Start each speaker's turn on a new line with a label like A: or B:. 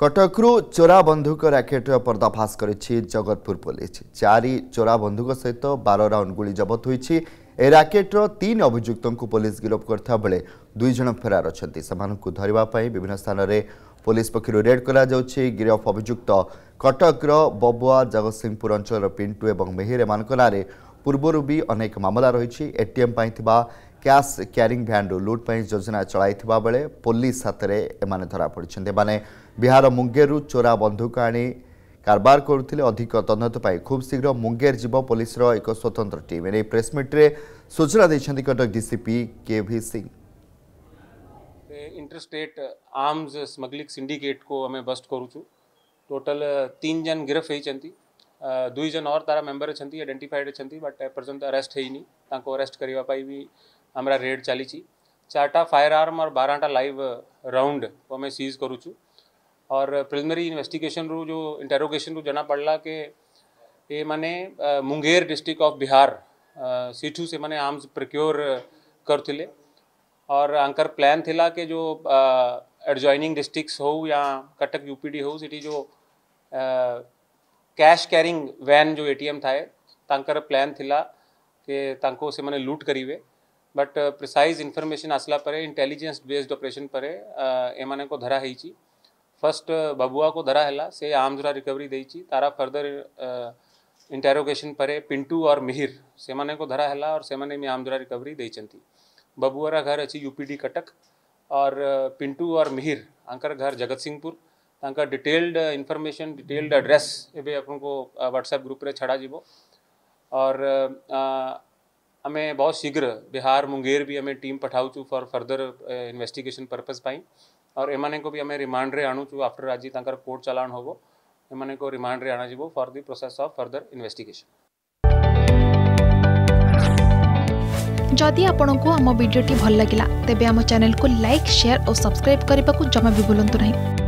A: କଟକରୁ ଚୋରା ବନ୍ଧୁକ ରାକେଟର ପର୍ଦ୍ଦାଫାଶ କରିଛି ଜଗତପୁର ପୋଲିସ ଚାରି ଚୋରା ବନ୍ଧୁକ ସହିତ ବାର ରାଉଣ୍ଡ ଗୁଳି ଜବତ ହୋଇଛି ଏ ରାକେଟର ତିନି ଅଭିଯୁକ୍ତଙ୍କୁ ପୋଲିସ ଗିରଫ କରିଥିବା ବେଳେ ଦୁଇ ଜଣ ଫେରାର ଅଛନ୍ତି ସେମାନଙ୍କୁ ଧରିବା ପାଇଁ ବିଭିନ୍ନ ସ୍ଥାନରେ ପୋଲିସ ପକ୍ଷରୁ ରେଡ୍ କରାଯାଉଛି ଗିରଫ ଅଭିଯୁକ୍ତ କଟକର ବବୁଆ ଜଗତସିଂହପୁର ଅଞ୍ଚଳର ପିଣ୍ଟୁ ଏବଂ ମେହିର ଏମାନଙ୍କ ନାଁରେ ପୂର୍ବରୁ ବି ଅନେକ ମାମଲା ରହିଛି ଏଟିଏମ୍ ପାଇଁ ଥିବା କ୍ୟାସ୍ କ୍ୟାରିଂ ଭ୍ୟାନ୍ରୁ ଲୁଟ୍ ପାଇଁ ଯୋଜନା ଚଳାଇଥିବା ବେଳେ ପୋଲିସ ହାତରେ ଏମାନେ ଧରାପଡ଼ିଛନ୍ତି ଏମାନେ ବିହାର ମୁଙ୍ଗେରରୁ ଚୋରା ବନ୍ଧୁକ ଆଣି କାରବାର କରୁଥିଲେ ଅଧିକ ତଦନ୍ତ ପାଇଁ ଖୁବ୍ ଶୀଘ୍ର ମୁଙ୍ଗେର ଯିବ ପୋଲିସର ଏକ ସ୍ୱତନ୍ତ୍ର ଟିମ୍ ଏନେଇ ପ୍ରେସ୍ମିଟ୍ରେ ସୂଚନା ଦେଇଛନ୍ତି Cuttack DCP K V Singh
B: interstate arms smuggling ସିଣ୍ଡିକେଟ୍କୁ ଆମେ ବଷ୍ଟ କରୁଛୁ ଟୋଟାଲ ତିନି ଜଣ ଗିରଫ ହେଇଛନ୍ତି ଦୁଇ ଜଣ ଅର୍ ତାର ମେମ୍ବର ଅଛନ୍ତି ଆଇଡେଣ୍ଟିଫାଏଡ୍ ଅଛନ୍ତି ବଟ୍ ଏପର୍ଯ୍ୟନ୍ତ ଆରେଷ୍ଟ ହେଇନି ତାଙ୍କୁ ଆରେଷ୍ଟ କରିବା ପାଇଁ ବି आमरा रेड चली चार्टा फायर आर्म और बारहटा लाइव राउंड को आम सीज करुचु और प्रिलिमिनरी इन्वेस्टिगेशन रु जो इंटेरोगेशन रू जना पड़ला के ये मैंने मुंगेर डिस्ट्रिक्ट ऑफ बिहार सीठू से मैंने आर्म्स प्रक्योर करते और आंकर प्लान थिला के जो एडजॉइनिंग डिस्ट्रिक्स हो या कटक यूपीडी हो सिटी जो कैश कैरिंग वैन जो एटीएम थाए तांकर प्लान थिला के तांको से मैंने लूट बट प्रिसाइज इनफर्मेसन आसला इंटेलीजेन्स बेस्ड अपरेसन पर धराई फर्स्ट बबुआ को धराहला से आर्मजरा रिकवरी दे तारा फर्दर इंटेरोगेसन पर पिंटू और मिहिर से धराहला और से आर्मजरा रिकवरी दे बबुआर घर अच्छी डी कटक और uh, पिंटू और मिहिर आंकर घर Jagatsinghpur detailed information detailed address एवं आपको व्हाट्सएप ग्रुप छड़ा जीवो और uh, uh, हमें बहुत शीघ्र बिहार मुंगेर भी हमें टीम पठाऊचू फॉर फर्दर इन्वेस्टिगेशन पर्पज पाई और एम को भी हमें रिमांड रे आणुचु आफ्टर आज तक कोर्ट चलाण हो को रिमांड रे आणाजिब for the process of further investigation जदि आपण को आम भिडी भल लगा तेब आम को लाइक सेयार और सब्सक्राइब करने को जमा भी बुलां नहीं